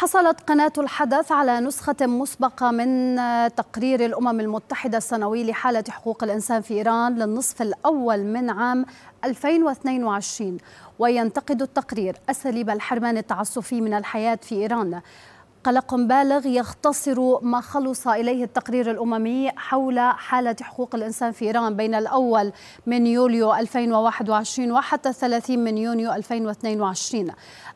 حصلت قناة الحدث على نسخة مسبقة من تقرير الأمم المتحدة السنوي لحالة حقوق الإنسان في إيران للنصف الأول من عام 2022 وينتقد التقرير أساليب الحرمان التعسفي من الحياة في إيران قلق بالغ يختصر ما خلص إليه التقرير الأممي حول حالة حقوق الإنسان في إيران بين الأول من يوليو 2021 وحتى 30 من يونيو 2022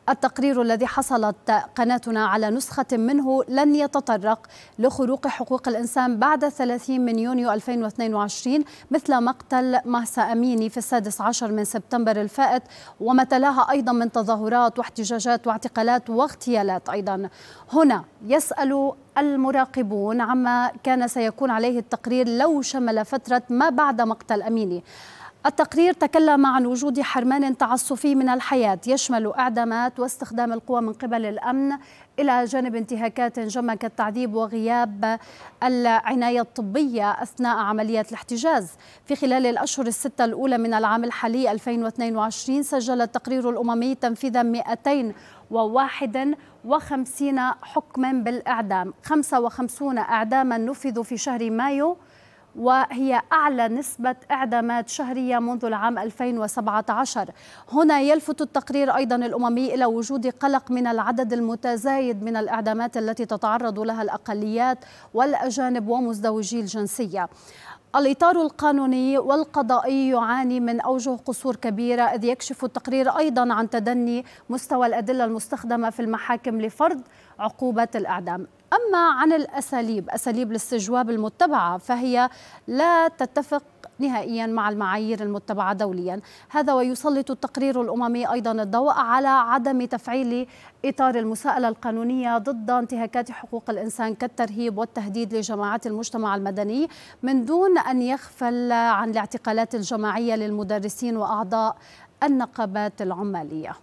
التقرير الذي حصلت قناتنا على نسخة منه لن يتطرق لخروق حقوق الإنسان بعد 30 من يونيو 2022 مثل مقتل مهسا أميني في السادس عشر من سبتمبر الفائت وما تلاها أيضا من تظاهرات واحتجاجات واعتقالات واغتيالات أيضا هنا يسأل المراقبون عما كان سيكون عليه التقرير لو شمل فترة ما بعد مقتل أميني التقرير تكلم عن وجود حرمان تعسفي من الحياة يشمل إعدامات واستخدام القوى من قبل الأمن إلى جانب انتهاكات جمة كالتعذيب وغياب العناية الطبية أثناء عمليات الاحتجاز في خلال الأشهر الستة الأولى من العام الحالي 2022 سجل التقرير الأممي تنفيذا 251 حكما بالإعدام 55 إعداما نفذوا في شهر مايو وهي أعلى نسبة إعدامات شهرية منذ العام 2017 هنا يلفت التقرير أيضا الأممي إلى وجود قلق من العدد المتزايد من الإعدامات التي تتعرض لها الأقليات والأجانب ومزدوجي الجنسية الإطار القانوني والقضائي يعاني من أوجه قصور كبيرة إذ يكشف التقرير أيضا عن تدني مستوى الأدلة المستخدمة في المحاكم لفرض عقوبة الإعدام أما عن الأساليب أساليب الاستجواب المتبعة فهي لا تتفق نهائيا مع المعايير المتبعة دوليا هذا ويسلط التقرير الأممي أيضا الضوء على عدم تفعيل إطار المساءلة القانونية ضد انتهاكات حقوق الإنسان كالترهيب والتهديد لجماعات المجتمع المدني من دون أن يغفل عن الاعتقالات الجماعية للمدرسين وأعضاء النقابات العمالية